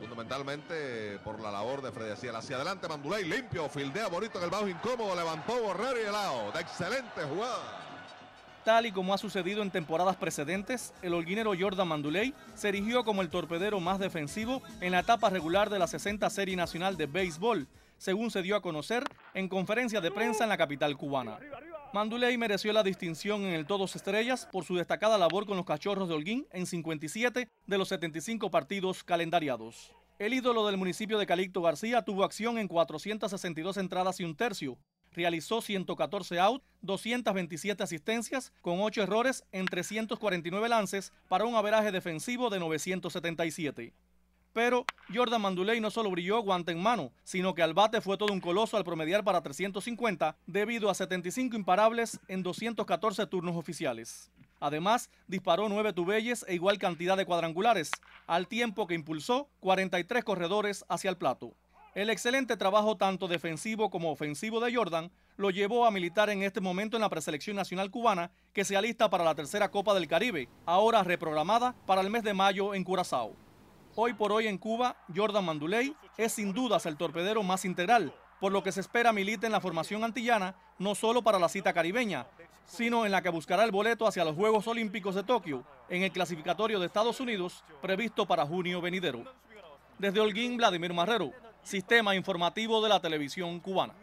fundamentalmente por la labor de Freddy Hacia adelante Manduley, limpio, fildea bonito en el bajo incómodo, levantó Borrero y helado. De excelente jugada. Tal y como ha sucedido en temporadas precedentes, el holguinero Jordan Manduley se erigió como el torpedero más defensivo en la etapa regular de la 60 Serie Nacional de Béisbol, según se dio a conocer en conferencia de prensa en la capital cubana. Manduley mereció la distinción en el Todos Estrellas por su destacada labor con los cachorros de Holguín en 57 de los 75 partidos calendariados. El ídolo del municipio de Calixto García tuvo acción en 462 entradas y un tercio. Realizó 114 outs, 227 asistencias, con 8 errores en 349 lances para un averaje defensivo de 977. Pero Jordan Manduley no solo brilló guante en mano, sino que al bate fue todo un coloso al promediar para 350 debido a 75 imparables en 214 turnos oficiales. Además, disparó nueve tubelles e igual cantidad de cuadrangulares, al tiempo que impulsó 43 corredores hacia el plato. El excelente trabajo tanto defensivo como ofensivo de Jordan lo llevó a militar en este momento en la preselección nacional cubana que se alista para la tercera Copa del Caribe, ahora reprogramada para el mes de mayo en Curazao. Hoy por hoy en Cuba, Jordan Manduley es sin dudas el torpedero más integral, por lo que se espera milite en la formación antillana no solo para la cita caribeña, sino en la que buscará el boleto hacia los Juegos Olímpicos de Tokio en el clasificatorio de Estados Unidos previsto para junio venidero. Desde Holguín, Vladimir Marrero, Sistema Informativo de la Televisión Cubana.